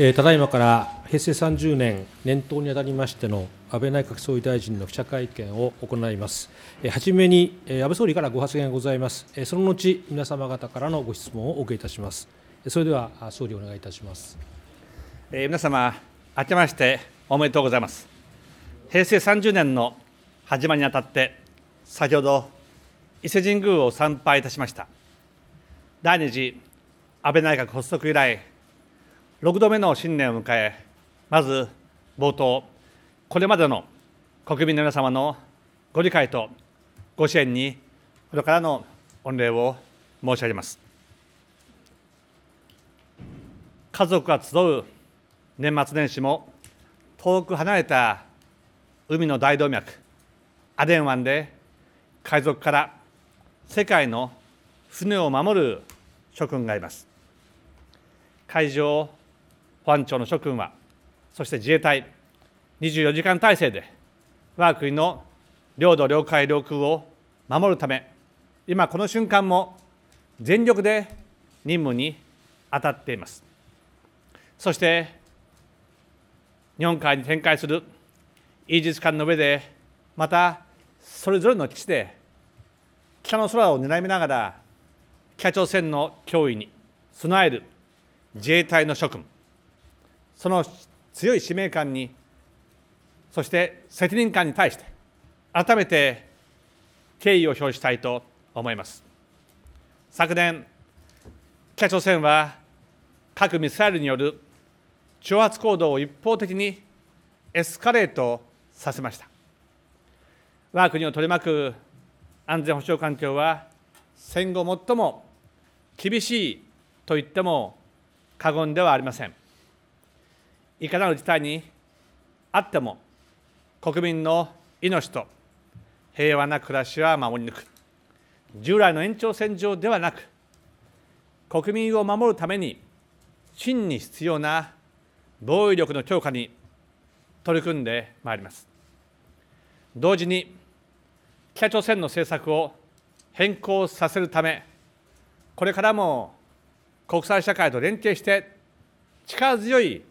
えー、ただいまから平成30年年頭にあたりましての安倍内閣総理大臣の記者会見を行います。えー、初めに、えー、安倍総理からご発言がございます。えー、その後皆様方からのご質問をお受けいたします。それでは総理お願いいたします。えー、皆様明けましておめでとうございます。平成30年の始まりにあたって先ほど伊勢神宮を参拝いたしました。第二次安倍内閣発足以来。6度目の新年を迎えまず冒頭これまでの国民の皆様のご理解とご支援にこれからの御礼を申し上げます家族が集う年末年始も遠く離れた海の大動脈アデン湾で海賊から世界の船を守る諸君がいます海上保安庁の諸君はそして自衛隊24時間体制で我が国の領土領海領空を守るため今この瞬間も全力で任務に当たっていますそして日本海に展開するイージス艦の上でまたそれぞれの基地で北の空を狙いながら北朝鮮の脅威に備える自衛隊の諸君その強い使命感にそして責任感に対して改めて敬意を表したいと思います昨年北朝鮮は核・ミサイルによる挑発行動を一方的にエスカレートさせました我が国を取り巻く安全保障環境は戦後最も厳しいと言っても過言ではありませんいかなる事態にあっても国民の命と平和な暮らしは守り抜く従来の延長線上ではなく国民を守るために真に必要な防衛力の強化に取り組んでまいります同時に北朝鮮の政策を変更させるためこれからも国際社会と連携して力強い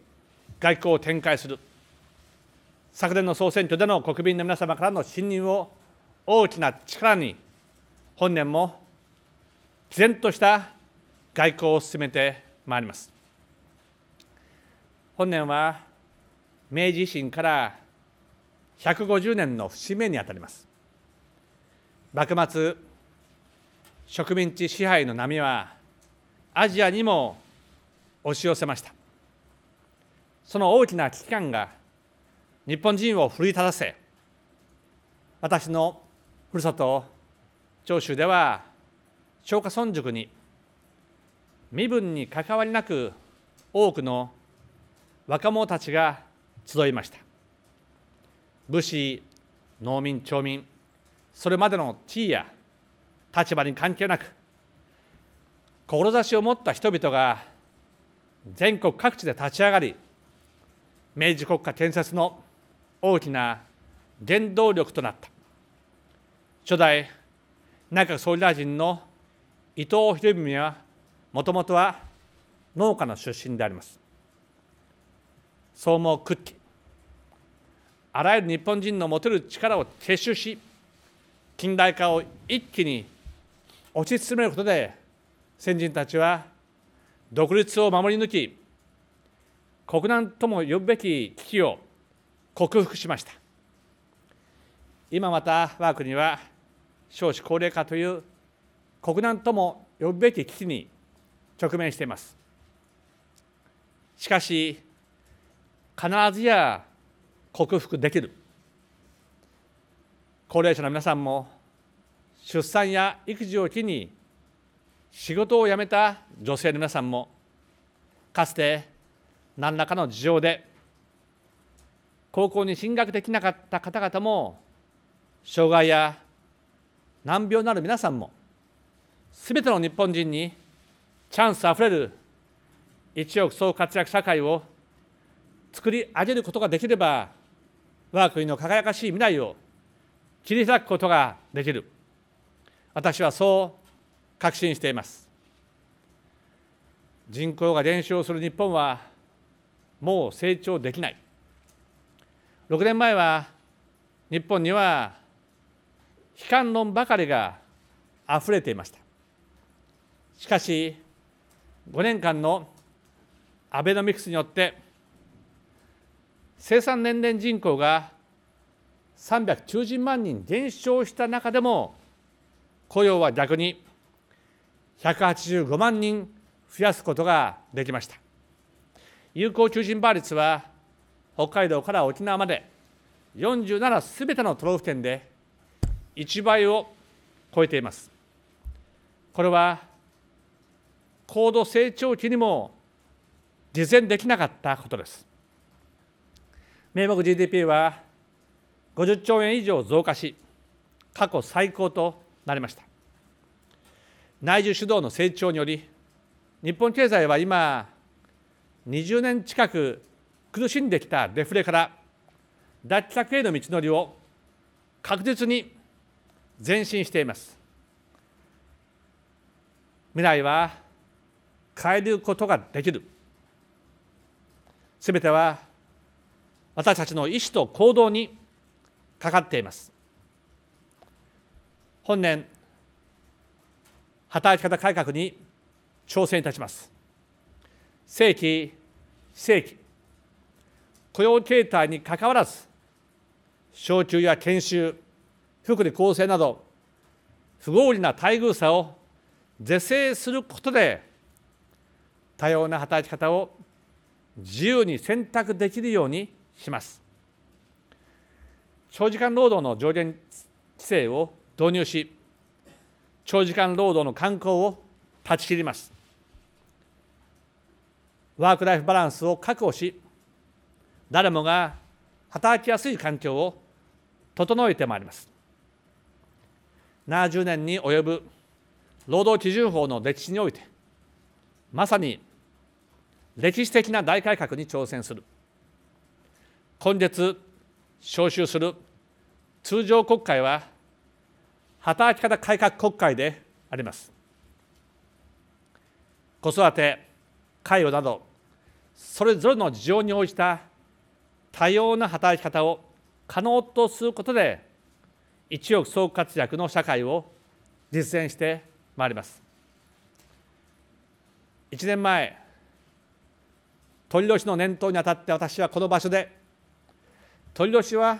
外交を展開する昨年の総選挙での国民の皆様からの信任を大きな力に本年も毅然とした外交を進めてまいります本年は明治維新から150年の節目にあたります幕末植民地支配の波はアジアにも押し寄せましたその大きな危機感が日本人を奮い立たせ私のふるさと長州では松下村塾に身分に関わりなく多くの若者たちが集いました武士農民町民それまでの地位や立場に関係なく志を持った人々が全国各地で立ち上がり明治国家建設の大きな原動力となった初代内閣総理大臣の伊藤博文はもともとは農家の出身でありますそうも屈起あらゆる日本人の持てる力を結集し近代化を一気に推し進めることで先人たちは独立を守り抜き国難とも呼ぶべき危機を克服しました今また我が国は少子高齢化という国難とも呼ぶべき危機に直面していますしかし必ずや克服できる高齢者の皆さんも出産や育児を機に仕事を辞めた女性の皆さんもかつて何らかの事情で高校に進学できなかった方々も障害や難病のある皆さんもすべての日本人にチャンスあふれる一億総活躍社会を作り上げることができれば我が国の輝かしい未来を切り開くことができる私はそう確信しています人口が減少する日本はもう成長できない6年前は日本には悲観論ばかりがあふれていましたしかし5年間のアベノミクスによって生産年齢人口が390万人減少した中でも雇用は逆に185万人増やすことができました有効求人倍率は北海道から沖縄まで47すべての都道府県で1倍を超えています。これは高度成長期にも事前できなかったことです。名目 GDP は50兆円以上増加し、過去最高となりました。内需主導の成長により、日本経済は今、20年近く苦しんできたデフレから脱却への道のりを確実に前進しています未来は変えることができるすべては私たちの意思と行動にかかっています本年働き方改革に挑戦いたします正規正規雇用形態にかかわらず昇給や研修福利厚生など不合理な待遇差を是正することで多様な働き方を自由に選択できるようにします。長時間労働の上限規制を導入し長時間労働の慣行を断ち切ります。ワーク・ライフ・バランスを確保し誰もが働きやすい環境を整えてまいります70年に及ぶ労働基準法の歴史においてまさに歴史的な大改革に挑戦する今月召集する通常国会は働き方改革国会であります子育て介護などそれぞれの事情に応じた多様な働き方を可能とすることで一億総活躍の社会を実践してまいります1年前鳥年の年頭にあたって私はこの場所で鳥年は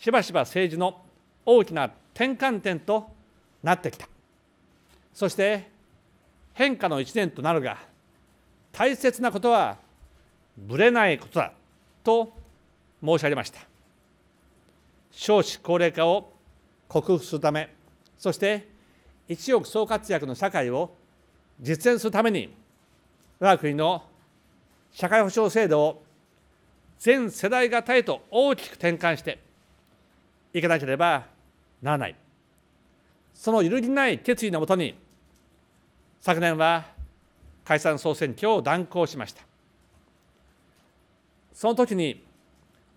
しばしば政治の大きな転換点となってきたそして変化の1年となるが大切なことはぶれないことだと申し上げました少子高齢化を克服するためそして一億総活躍の社会を実現するために我が国の社会保障制度を全世代型へと大きく転換していかなければならないその揺るぎない決意のもとに昨年は解散総選挙を断行しましたその時に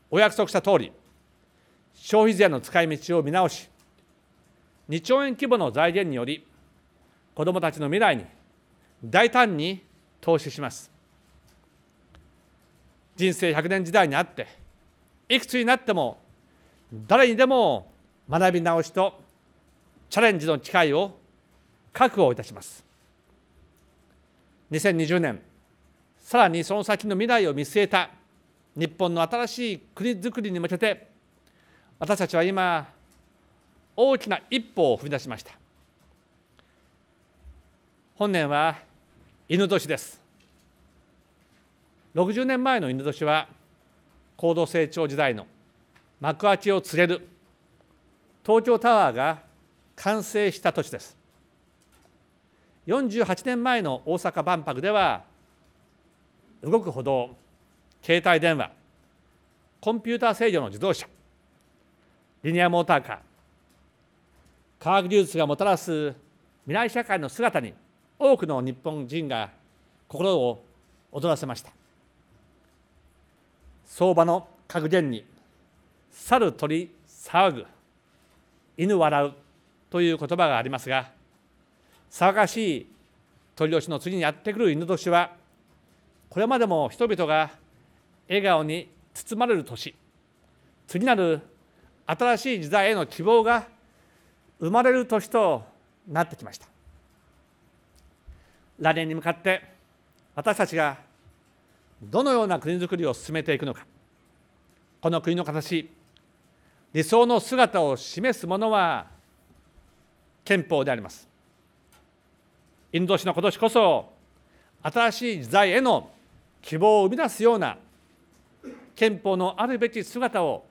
お約束した通り消費税の使い道を見直し2兆円規模の財源により子どもたちの未来に大胆に投資します人生100年時代にあっていくつになっても誰にでも学び直しとチャレンジの機会を確保いたします2020年さらにその先の未来を見据えた日本の新しい国づくりに向けて私たちは今大きな一歩を踏み出しました本年は犬年です60年前の犬年は高度成長時代の幕開けを告げる東京タワーが完成した年です48年前の大阪万博では動く歩道携帯電話、コンピューター制御の自動車、リニアモーターカー、科学技術がもたらす未来社会の姿に多くの日本人が心を躍らせました。相場の格言に猿鳥騒ぐ犬笑うという言葉がありますが騒がしい鳥年の次にやってくる犬年はこれまでも人々が笑顔に包まれる年次なる新しい時代への希望が生まれる年となってきました来年に向かって私たちがどのような国づくりを進めていくのかこの国の形理想の姿を示すものは憲法でありますインド氏の今年こそ新しい時代への希望を生み出すような憲法のあるべき姿を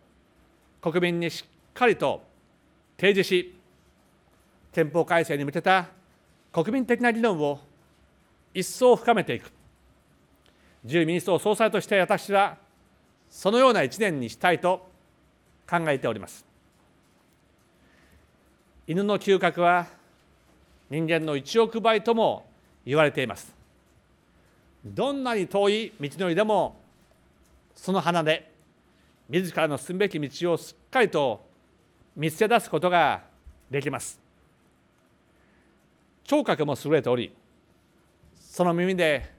国民にしっかりと提示し、憲法改正に向けた国民的な議論を一層深めていく、自由民主党総裁として私は、そのような一年にしたいと考えております。犬の嗅覚は人間の1億倍とも言われています。どんなに遠い道のりでもその花で自らの進むべき道をしっかりと見つけ出すことができます聴覚も優れておりその耳で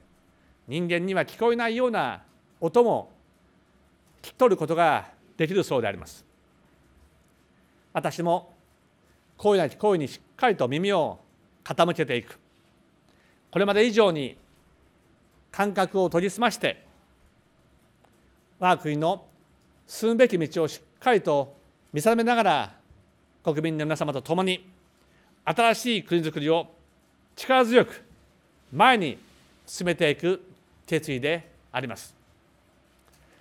人間には聞こえないような音も聞き取ることができるそうであります私も声なき声にしっかりと耳を傾けていくこれまで以上に感覚を研ぎ澄まして我が国の進むべき道をしっかりと見定めながら国民の皆様と共に新しい国づくりを力強く前に進めていく決意であります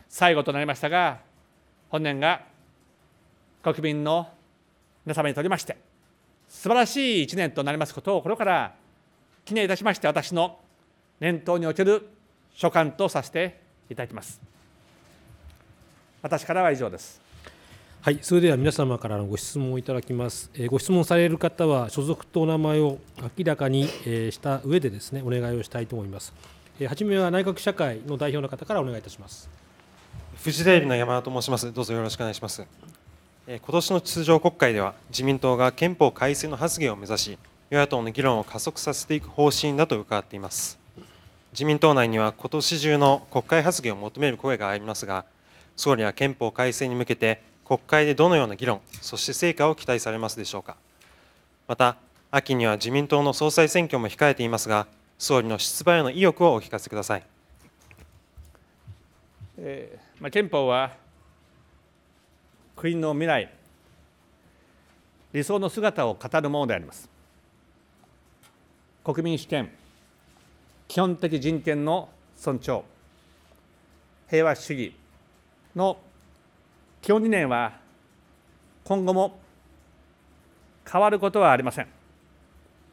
最後となりましたが本年が国民の皆様にとりまして素晴らしい1年となりますことを心から記念いたしまして私の念頭における所感とさせていただきます。私からは以上です。はい、それでは皆様からのご質問をいただきます。えご質問される方は所属とお名前を明らかに、えした上でですね、お願いをしたいと思います。えー、めは内閣社会の代表の方からお願いいたします。フジテレビの山田と申します。どうぞよろしくお願いします。え今年の通常国会では自民党が憲法改正の発言を目指し与野党の議論を加速させていく方針だと伺っています自民党内には今年中の国会発言を求める声がありますが総理は憲法改正に向けて国会でどのような議論、そして成果を期待されますでしょうか。また、秋には自民党の総裁選挙も控えていますが、総理の出馬への意欲をお聞かせください。えーまあ、憲法は国の未来、理想の姿を語るものであります。国民主権、基本的人権の尊重、平和主義、の基本理念は今後も変わることはありません。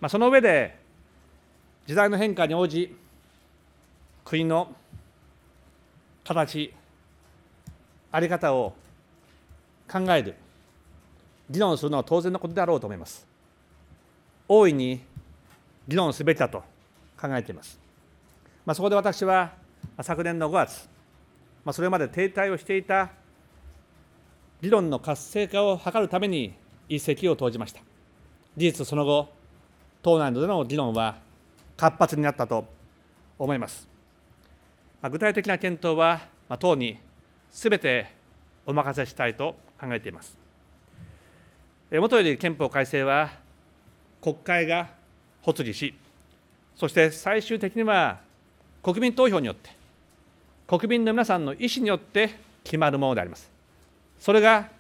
まあ、その上で時代の変化に応じ国の形あり方を考える議論するのは当然のことであろうと思います。大いに議論すべきだと考えています。まあ、そこで私は昨年の5月まあ、それまで停滞をしていた議論の活性化を図るために一石を投じました事実その後党内での議論は活発になったと思います、まあ、具体的な検討は、まあ、党にすべてお任せしたいと考えていますもとより憲法改正は国会が発議しそして最終的には国民投票によって国民の皆さんの意思によって決まるものであります。それが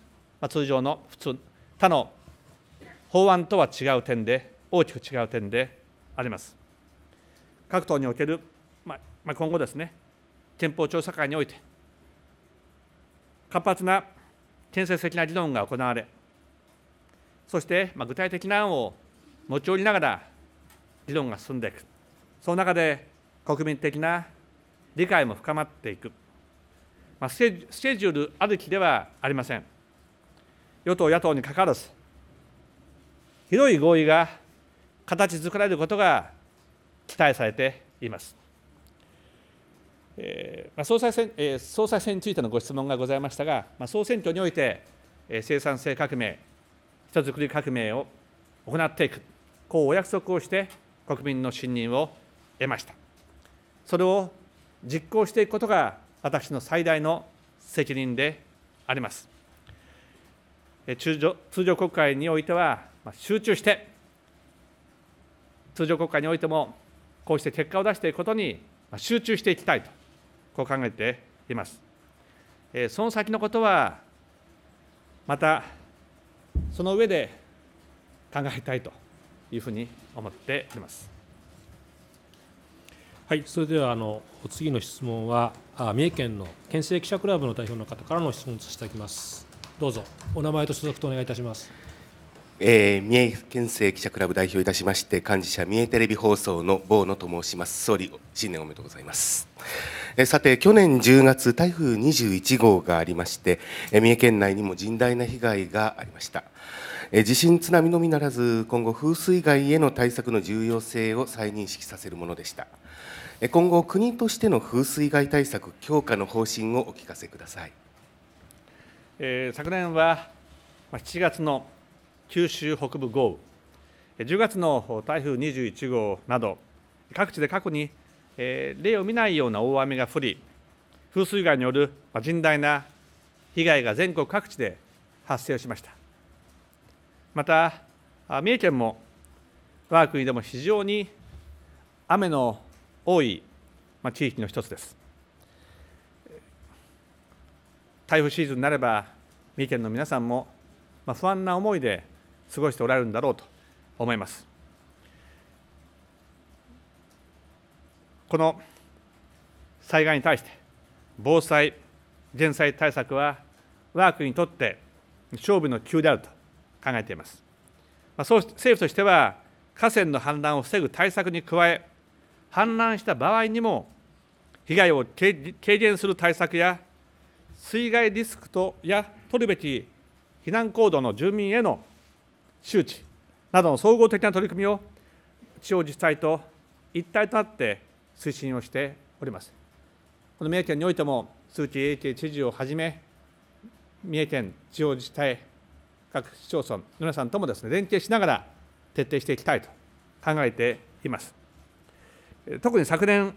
通常の普通他の法案とは違う点で大きく違う点であります。各党における、まあ、今後ですね憲法調査会において活発な建設的な議論が行われそして、ま具体的な案を持ち寄りながら議論が進んでいくその中で国民的な理解も深まっていく、まあ、スケジュール歩きではありません与党野党にかかわらず広い合意が形作られることが期待されています、えーまあ、総裁選えー、総裁選についてのご質問がございましたが、まあ、総選挙において、えー、生産性革命人づくり革命を行っていくこうお約束をして国民の信任を得ましたそれを実行していくことが私の最大の責任であります。通常通常国会においては、まあ、集中して、通常国会においても、こうして結果を出していくことに集中していきたいと、こう考えています。その先のことは、またその上で考えたいというふうに思っております。はい、それではあの次の質問はあ三重県の県政記者クラブの代表の方からの質問とせていただきます。どうぞお名前と所属とお願いいたします。えー、三重県政記者クラブ代表いたしまして幹事社三重テレビ放送の坊野と申します総理新年おめでとうございます、えー、さて去年10月台風21号がありまして、えー、三重県内にも甚大な被害がありましたえ地震津波のみならず今後風水害への対策の重要性を再認識させるものでしたえ今後国としての風水害対策強化の方針をお聞かせください、えー、昨年は7月の九州北部豪雨10月の台風21号など各地で過去に、えー、例を見ないような大雨が降り風水害による甚大な被害が全国各地で発生しましたまた三重県も我が国でも非常に雨の多い地域の一つです台風シーズンになれば三重県の皆さんも不安な思いで過ごしておられるんだろうと思います。この災害に対して防災・減災対策は我が国にとって勝負の急であると考えています。まあ、そう政府としては河川の氾濫を防ぐ対策に加え氾濫した場合にも被害を軽減する対策や水害リスクとや取るべき避難行動の住民への周知などの総合的な取り組みを地方自治体と一体となって推進をしております。この三重県においても、鈴木英慶知事をはじめ、三重県地方自治体、各市町村皆さんともですね連携しながら徹底していきたいと考えています。特に昨年、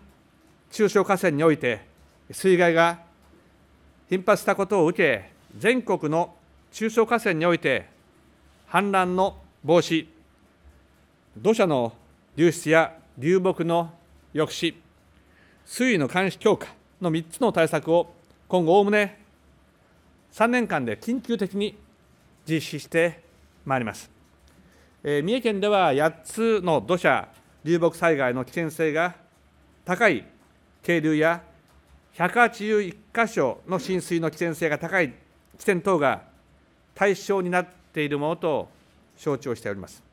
中小河川において水害が頻発したことを受け、全国の中小河川において氾濫の防止、土砂の流出や流木の抑止、水位の監視強化の3つの対策を今後、おおむね3年間で緊急的に実施してまいります。えー、三重県では8つの土砂、流木災害の危険性が高い渓流や181箇所の浸水の危険性が高い地点等が対象になってているものと承知をしております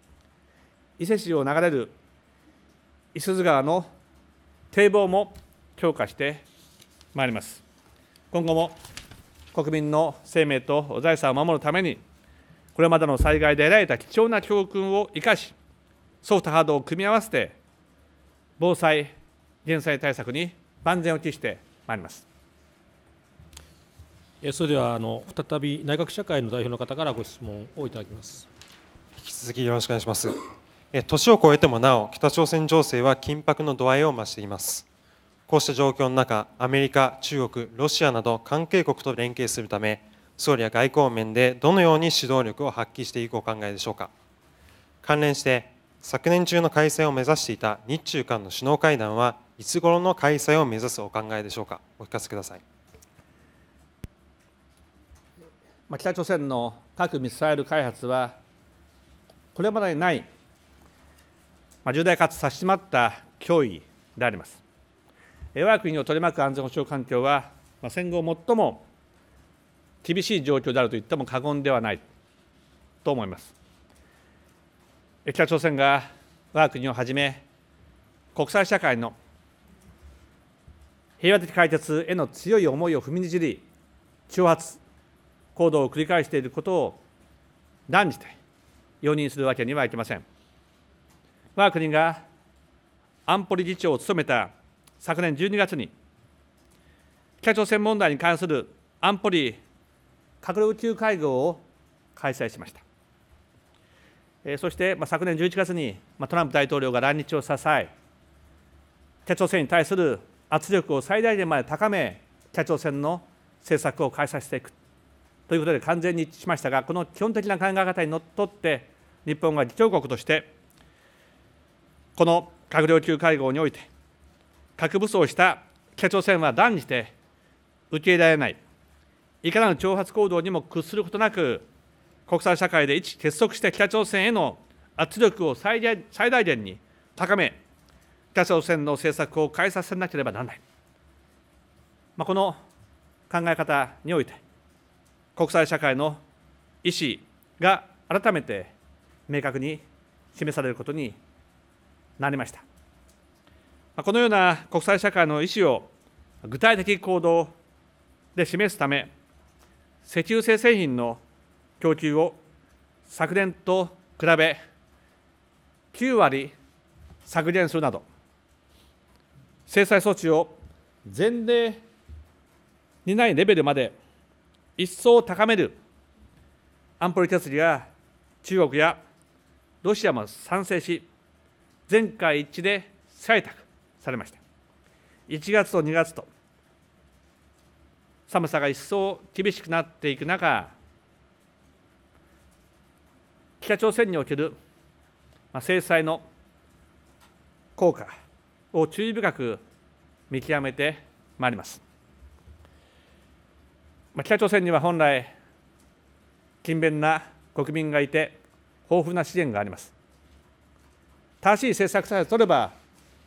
伊勢市を流れる伊豆川の堤防も強化してまいります今後も国民の生命と財産を守るためにこれまでの災害で得られた貴重な教訓を生かしソフトハードを組み合わせて防災減災対策に万全を期してまいりますそれではあの再び内閣社会の代表の方からご質問をいただきます引き続きよろしくお願いします年を超えてもなお北朝鮮情勢は緊迫の度合いを増していますこうした状況の中アメリカ中国ロシアなど関係国と連携するため総理は外交面でどのように指導力を発揮していくお考えでしょうか関連して昨年中の開催を目指していた日中間の首脳会談はいつ頃の開催を目指すお考えでしょうかお聞かせくださいまあ、北朝鮮の核・ミサイル開発は、これまでにない、まあ、重大かつ差し迫った脅威であります。我が国を取り巻く安全保障環境は、まあ、戦後最も厳しい状況であると言っても過言ではないと思います。北朝鮮が我が国をはじめ、国際社会の平和的解決への強い思いを踏みにじり、挑発、行動を繰り返していることを断じて容認するわけにはいきません。我が国が安保理事長を務めた昨年12月に、北朝鮮問題に関する安保理閣僚級会合を開催しました。えそして、まあ、昨年11月に、まあ、トランプ大統領が来日を支え、北朝鮮に対する圧力を最大限まで高め、北朝鮮の政策を開催していく、ということで完全に一致しましたがこの基本的な考え方にのっとって日本が議長国としてこの閣僚級会合において核武装した北朝鮮は断じて受け入れられないいかなる挑発行動にも屈することなく国際社会で一致結束して北朝鮮への圧力を最大限に高め北朝鮮の政策を変えさせなければならない、まあ、この考え方において国際社会の意思が改めて明確に示されることになりましたこのような国際社会の意思を具体的行動で示すため石油製製品の供給を昨年と比べ9割削減するなど制裁措置を前例にないレベルまで一層高める安保理決議が中国やロシアも賛成し、全会一致で採択されました。1月と2月と、寒さが一層厳しくなっていく中、北朝鮮における制裁の効果を注意深く見極めてまいります。まあ、北朝鮮には本来勤勉な国民がいて豊富な資源があります正しい政策さえ取れば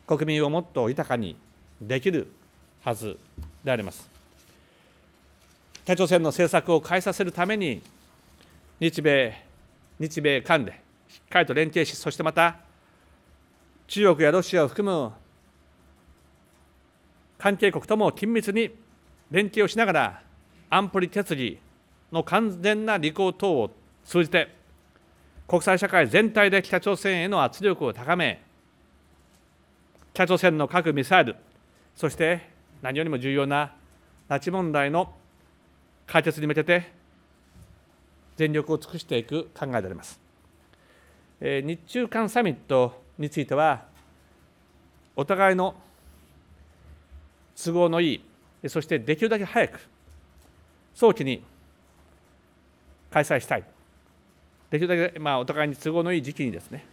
国民をもっと豊かにできるはずであります北朝鮮の政策を変えさせるために日米日米韓でしっかりと連携しそしてまた中国やロシアを含む関係国とも緊密に連携をしながら安保理決議の完全な履行等を通じて国際社会全体で北朝鮮への圧力を高め北朝鮮の核・ミサイルそして何よりも重要な拉致問題の解決に向けて全力を尽くしていく考えであります。え日中間サミットについてはお互いの都合のいいそしてできるだけ早く早期に開催したいできるだけ、まあ、お互いに都合のいい時期にですね、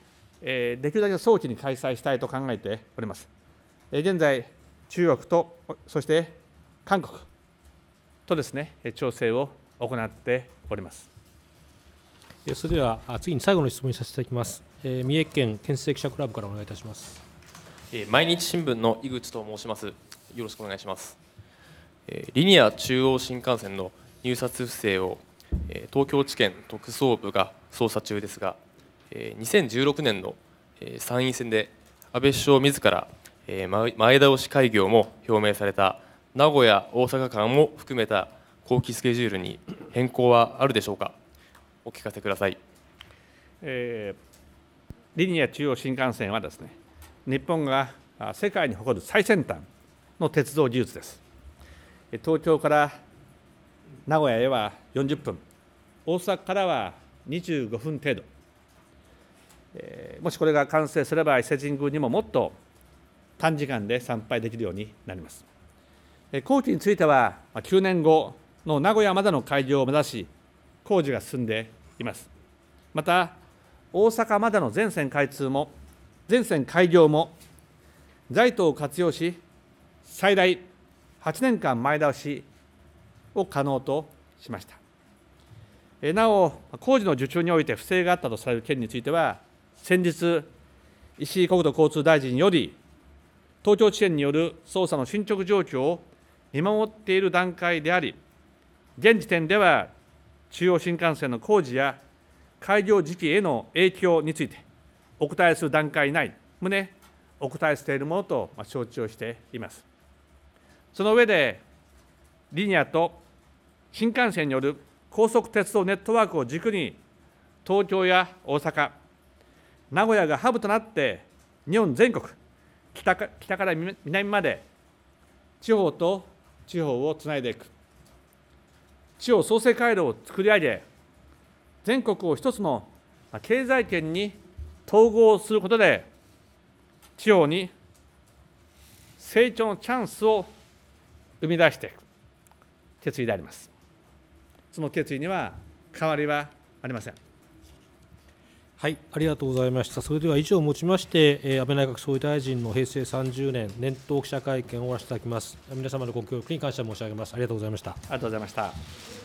えー、できるだけ早期に開催したいと考えております、えー、現在中国とそして韓国とですね調整を行っておりますそれでは次に最後の質問にさせていただきます、えー、三重県建設記者クラブからお願いいたします毎日新聞の井口と申しますよろしくお願いしますリニア中央新幹線の入札不正を東京地検特捜部が捜査中ですが2016年の参院選で安倍首相自ら前倒し開業も表明された名古屋大阪間も含めた後期スケジュールに変更はあるでしょうかお聞かせください、えー、リニア中央新幹線はですね日本が世界に誇る最先端の鉄道技術です東京から名古屋へは40分、大阪からは25分程度、えもしこれが完成すれば伊勢神宮にももっと短時間で参拝できるようになります。え期については9年後の名古屋までの開業を目指し工事が進んでいます。また大阪までの全線開通も全線開業も財都を活用し最大8年間前倒しを可能としました。なお、工事の受注において不正があったとされる件については、先日、石井国土交通大臣より、東京地検による捜査の進捗状況を見守っている段階であり、現時点では中央新幹線の工事や開業時期への影響について、お答えする段階ない旨、お答えしているものと承知をしています。その上で、リニアと新幹線による高速鉄道ネットワークを軸に、東京や大阪、名古屋がハブとなって、日本全国、北から南まで、地方と地方をつないでいく。地方創生回路を作り上げ、全国を一つの経済圏に統合することで、地方に成長のチャンスを生み出していく決意でありますその決意には変わりはありませんはい、ありがとうございました。それでは以上をもちまして、えー、安倍内閣総理大臣の平成30年年頭記者会見を終わらせていただきます。皆様のご協力に感謝申し上げます。ありがとうございました。ありがとうございました。